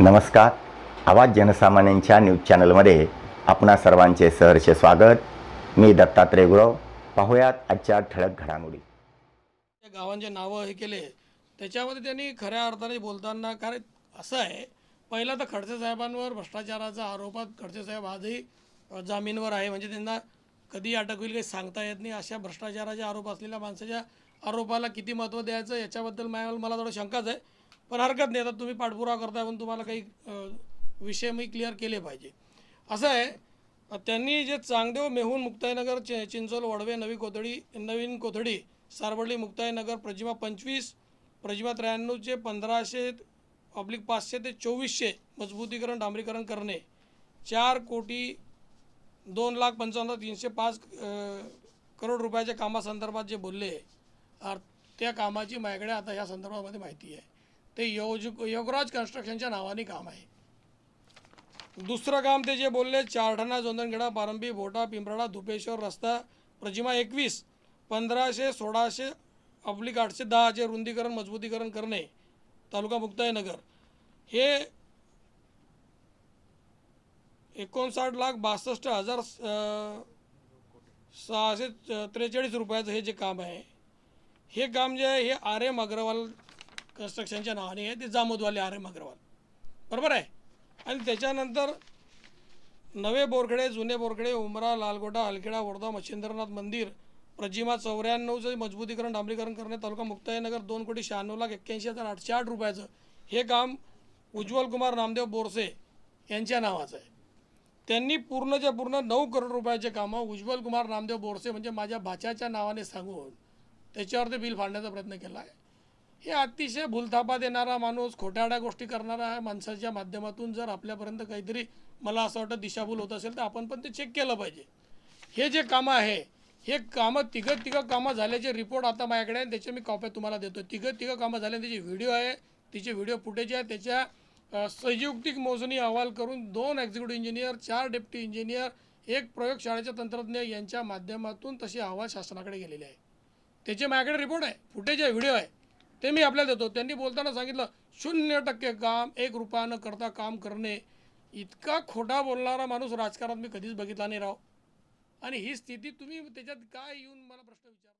नमस्कार आवाज जनसामान्यांच्या न्यूज चॅनलमध्ये आपणा सर्वांचे सहर्ष स्वागत मी दत्तात्रय गुरव पाहूयात आजच्या ठळक घडामोडी गावांचे नावं हे केले त्याच्यामध्ये त्यांनी खऱ्या अर्थाने बोलताना कारण असं आहे पहिला तर खडसे साहेबांवर भ्रष्टाचाराचा आरोपात खडसे साहेब आजही जामीनवर आहे म्हणजे त्यांना कधी अटक होईल काही सांगता येत नाही अशा भ्रष्टाचाराचे आरोप असलेल्या माणसाच्या आरोपाला किती महत्त्व द्यायचं याच्याबद्दल मला मला थोडं शंकाच आहे पण हरकत नाही आता तुम्ही पाठपुरा करताय पण तुम्हाला काही विषय मी क्लिअर केले पाहिजे असं आहे त्यांनी जे चांगदेव मेहून मुक्ताईनगर चि चिंचोल वडवे नवी कोथडी नवीन कोथडी सारवडली मुक्ताईनगर प्रजिमा पंचवीस प्रजिमा त्र्याण्णवचे पंधराशे पब्लिक पाचशे ते चोवीसशे मजबूतीकरण डांबरीकरण करणे चार कोटी दोन लाख पंचावन्न तीनशे पाच करोड रुपयाच्या कामासंदर्भात जे बोलले त्या कामाची माझ्याकडे आता या संदर्भामध्ये माहिती आहे ते योज योगराज कन्स्ट्रक्शनच्या नावाने काम आहे दुसरं काम ते जे बोलले चारठाणा जोंदणखेडा पारंबी भोटा पिंपराडा धुपेश्वर रस्ता प्रतिमा एकवीस पंधराशे सोळाशे अब्लिक आठशे दहाचे रुंदीकरण मजबूतीकरण करणे तालुका नगर हे एकोणसाठ लाख बासष्ट हजार सहाशे त्रेचाळीस रुपयाचं हे जे काम आहे हे काम जे आहे हे आर एम अग्रवाल कन्स्ट्रक्शनच्या नावाने आहे ते जामोदवाले आर एम अग्रवाल बरोबर आहे आणि त्याच्यानंतर नवे बोरखडे जुने बोरखडे उमरा लालगोटा अलखेडा वर्धा मच्छिंद्रनाथ मंदिर प्रजिमा चौऱ्याण्णवचं मजबूतीकरण डांबरीकरण करणे तालुका मुक्ताईनगर दोन कोटी शहाण्णव लाख एक्क्याऐंशी हजार आठशे आठ रुपयाचं हे काम उज्ज्वल कुमार नामदेव बोरसे यांच्या नावाचं आहे त्यांनी पूर्णच्या पूर्ण नऊ करोड रुपयाचे कामं उज्ज्वल कुमार नामदेव बोरसे म्हणजे माझ्या भाच्याच्या नावाने सांगून त्याच्यावरती बिल फाडण्याचा प्रयत्न केला आहे हे अतिशय भूलथापा देणारा माणूस खोट्याड्या गोष्टी करणारा माणसाच्या माध्यमातून जर आपल्यापर्यंत काहीतरी मला असं वाटतं दिशाभूल होत असेल तर आपण पण ते चेक केलं पाहिजे हे जे कामं आहे हे कामं तिघं तिघं कामं झाल्याचे रिपोर्ट आता माझ्याकडे आहे त्याचे मी कॉप्या तुम्हाला देतो तिघं तिघं कामं झाले त्याचे व्हिडिओ आहे तिचे व्हिडिओ फुटेज आहे त्याच्या संयुक्तिक मोजणी अहवाल करून दोन एक्झिक्युटिव्ह इंजिनियर चार डेप्टी इंजिनियर एक प्रयोगशाळेच्या तंत्रज्ञ यांच्या माध्यमातून तसे अहवाल शासनाकडे गेलेले आहे त्याचे माझ्याकडे रिपोर्ट आहे फुटेज आहे व्हिडिओ आहे ते मी आपल्याला देतो त्यांनी बोलताना सांगितलं शून्य टक्के काम एक रुपया करता काम करणे इतका खोटा बोलणारा माणूस राजकारणात मी कधीच बघितला नाही राव आणि ही स्थिती तुम्ही त्याच्यात काय येऊन मला प्रश्न विचार